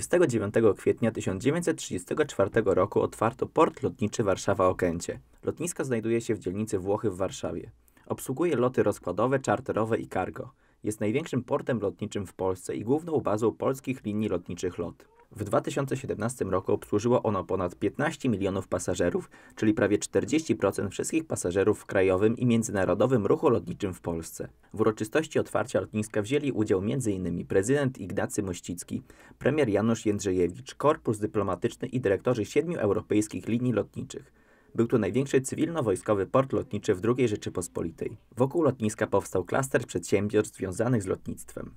29 kwietnia 1934 roku otwarto port lotniczy Warszawa-Okęcie. Lotnisko znajduje się w dzielnicy Włochy w Warszawie. Obsługuje loty rozkładowe, czarterowe i cargo. Jest największym portem lotniczym w Polsce i główną bazą polskich linii lotniczych LOT. W 2017 roku obsłużyło ono ponad 15 milionów pasażerów, czyli prawie 40% wszystkich pasażerów w krajowym i międzynarodowym ruchu lotniczym w Polsce. W uroczystości otwarcia lotniska wzięli udział m.in. prezydent Ignacy Mościcki, premier Janusz Jędrzejewicz, korpus dyplomatyczny i dyrektorzy siedmiu europejskich linii lotniczych był to największy cywilno-wojskowy port lotniczy w II Rzeczypospolitej. Wokół lotniska powstał klaster przedsiębiorstw związanych z lotnictwem.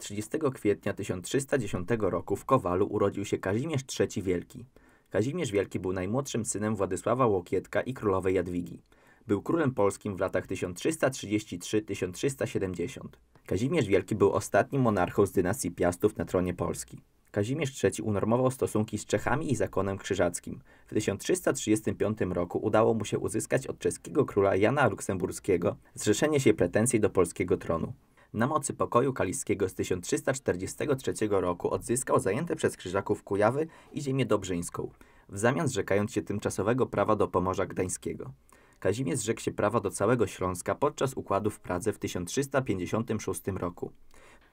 30 kwietnia 1310 roku w Kowalu urodził się Kazimierz III Wielki. Kazimierz Wielki był najmłodszym synem Władysława Łokietka i królowej Jadwigi. Był królem polskim w latach 1333-1370. Kazimierz Wielki był ostatnim monarchą z dynastii Piastów na tronie Polski. Kazimierz III unormował stosunki z Czechami i zakonem krzyżackim. W 1335 roku udało mu się uzyskać od czeskiego króla Jana Luksemburskiego zrzeszenie się pretensji do polskiego tronu. Na mocy pokoju kaliskiego z 1343 roku odzyskał zajęte przez Krzyżaków Kujawy i ziemię dobrzyńską, w zamian zrzekając się tymczasowego prawa do Pomorza Gdańskiego. Kazimierz zrzekł się prawa do całego Śląska podczas układu w Pradze w 1356 roku.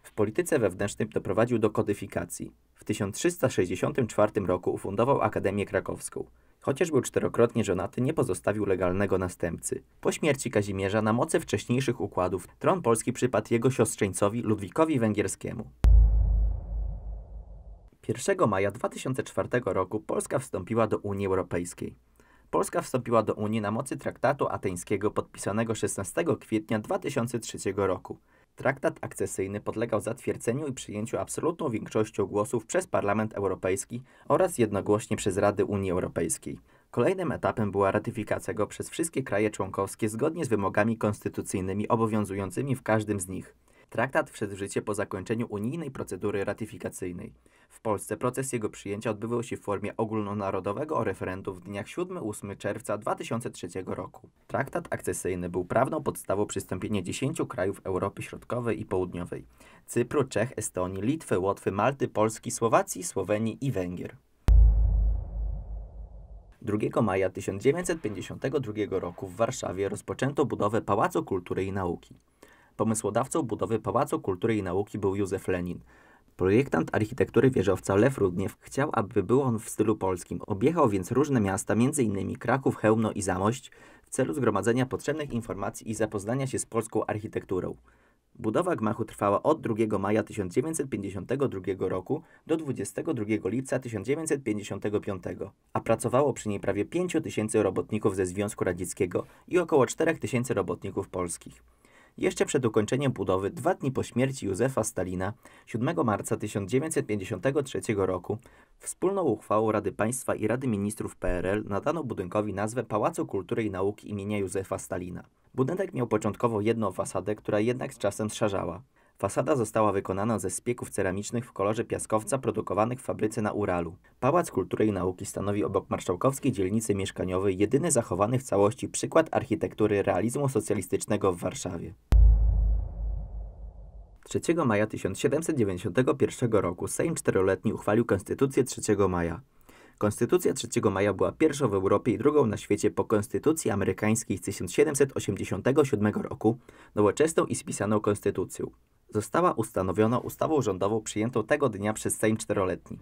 W polityce wewnętrznym doprowadził do kodyfikacji. W 1364 roku ufundował Akademię Krakowską. Chociaż był czterokrotnie żonaty, nie pozostawił legalnego następcy. Po śmierci Kazimierza na mocy wcześniejszych układów tron polski przypadł jego siostrzeńcowi Ludwikowi Węgierskiemu. 1 maja 2004 roku Polska wstąpiła do Unii Europejskiej. Polska wstąpiła do Unii na mocy traktatu ateńskiego podpisanego 16 kwietnia 2003 roku. Traktat akcesyjny podlegał zatwierdzeniu i przyjęciu absolutną większością głosów przez Parlament Europejski oraz jednogłośnie przez Radę Unii Europejskiej. Kolejnym etapem była ratyfikacja go przez wszystkie kraje członkowskie zgodnie z wymogami konstytucyjnymi obowiązującymi w każdym z nich. Traktat wszedł w życie po zakończeniu unijnej procedury ratyfikacyjnej. W Polsce proces jego przyjęcia odbywał się w formie ogólnonarodowego referendum w dniach 7-8 czerwca 2003 roku. Traktat akcesyjny był prawną podstawą przystąpienia 10 krajów Europy Środkowej i Południowej: Cypru, Czech, Estonii, Litwy, Łotwy, Malty, Polski, Słowacji, Słowenii i Węgier. 2 maja 1952 roku w Warszawie rozpoczęto budowę Pałacu Kultury i Nauki. Pomysłodawcą budowy Pałacu Kultury i Nauki był Józef Lenin. Projektant architektury wieżowca Lew Rudniew chciał, aby był on w stylu polskim. Objechał więc różne miasta, m.in. Kraków, Chełmno i Zamość, w celu zgromadzenia potrzebnych informacji i zapoznania się z polską architekturą. Budowa gmachu trwała od 2 maja 1952 roku do 22 lipca 1955, a pracowało przy niej prawie 5 tysięcy robotników ze Związku Radzieckiego i około 4 tysięcy robotników polskich jeszcze przed ukończeniem budowy dwa dni po śmierci Józefa Stalina 7 marca 1953 roku wspólną uchwałą Rady Państwa i Rady Ministrów PRL nadano budynkowi nazwę Pałacu Kultury i Nauki imienia Józefa Stalina. Budynek miał początkowo jedną fasadę, która jednak z czasem szarzała. Fasada została wykonana ze spieków ceramicznych w kolorze piaskowca produkowanych w fabryce na Uralu. Pałac Kultury i Nauki stanowi obok marszałkowskiej dzielnicy mieszkaniowej jedyny zachowany w całości przykład architektury realizmu socjalistycznego w Warszawie. 3 maja 1791 roku Sejm Czteroletni uchwalił Konstytucję 3 maja. Konstytucja 3 maja była pierwszą w Europie i drugą na świecie po Konstytucji amerykańskiej z 1787 roku, nowoczesną i spisaną konstytucją została ustanowiona ustawą rządową przyjętą tego dnia przez Sejm Czteroletni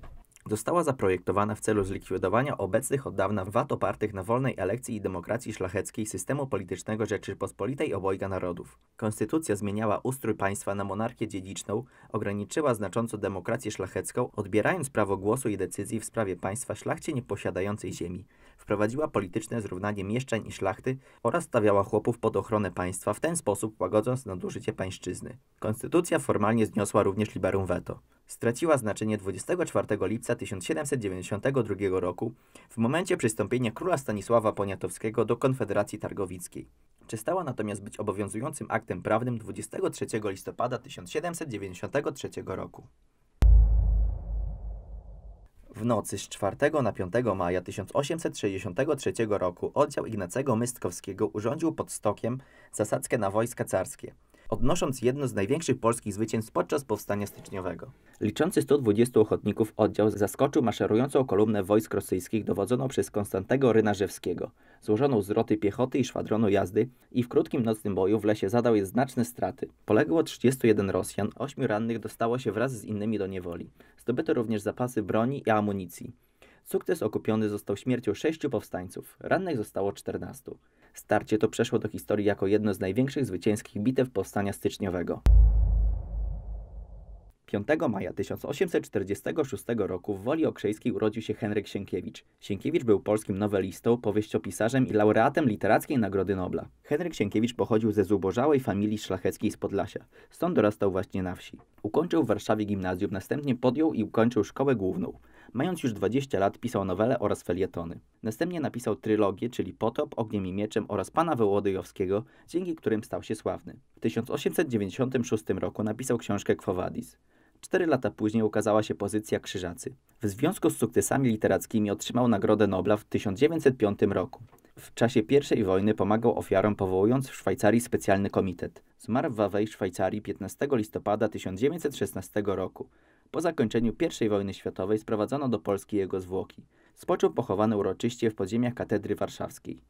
została zaprojektowana w celu zlikwidowania obecnych od dawna wad opartych na wolnej elekcji i demokracji szlacheckiej systemu politycznego Rzeczypospolitej obojga narodów. Konstytucja zmieniała ustrój państwa na monarchię dziedziczną, ograniczyła znacząco demokrację szlachecką, odbierając prawo głosu i decyzji w sprawie państwa szlachcie nieposiadającej ziemi. Wprowadziła polityczne zrównanie mieszczań i szlachty oraz stawiała chłopów pod ochronę państwa, w ten sposób łagodząc nadużycie pańszczyzny. Konstytucja formalnie zniosła również liberum veto straciła znaczenie 24 lipca 1792 roku w momencie przystąpienia króla Stanisława Poniatowskiego do Konfederacji Targowickiej. Przestała natomiast być obowiązującym aktem prawnym 23 listopada 1793 roku. W nocy z 4 na 5 maja 1863 roku oddział Ignacego Mystkowskiego urządził pod Stokiem zasadzkę na wojska carskie – odnosząc jedno z największych polskich zwycięstw podczas powstania styczniowego. Liczący 120 ochotników oddział zaskoczył maszerującą kolumnę wojsk rosyjskich dowodzoną przez Konstantego Rynarzewskiego, złożoną z roty piechoty i szwadronu jazdy i w krótkim nocnym boju w lesie zadał je znaczne straty. Poległo 31 Rosjan, 8 rannych dostało się wraz z innymi do niewoli. Zdobyto również zapasy broni i amunicji. Sukces okupiony został śmiercią sześciu powstańców, rannych zostało 14. Starcie to przeszło do historii jako jedno z największych zwycięskich bitew powstania styczniowego. 5 maja 1846 roku w Woli Okrzejskiej urodził się Henryk Sienkiewicz. Sienkiewicz był polskim nowelistą, powieściopisarzem i laureatem Literackiej Nagrody Nobla. Henryk Sienkiewicz pochodził ze zubożałej familii szlacheckiej z Podlasia. Stąd dorastał właśnie na wsi. Ukończył w Warszawie gimnazjum, następnie podjął i ukończył szkołę główną. Mając już 20 lat pisał nowele oraz felietony. Następnie napisał trylogię, czyli Potop, Ogniem i Mieczem oraz Pana Wołodyjowskiego, dzięki którym stał się sławny. W 1896 roku napisał książkę Quo Cztery lata później ukazała się pozycja Krzyżacy. W związku z sukcesami literackimi otrzymał Nagrodę Nobla w 1905 roku. W czasie I wojny pomagał ofiarom powołując w Szwajcarii specjalny komitet. Zmarł w Wawej, Szwajcarii 15 listopada 1916 roku. Po zakończeniu I wojny światowej sprowadzono do Polski jego zwłoki. Spoczął pochowany uroczyście w podziemiach katedry warszawskiej.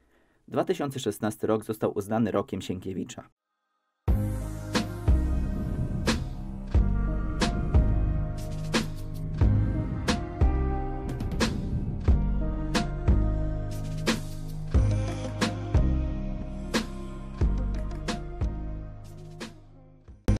2016 rok został uznany rokiem Sienkiewicza.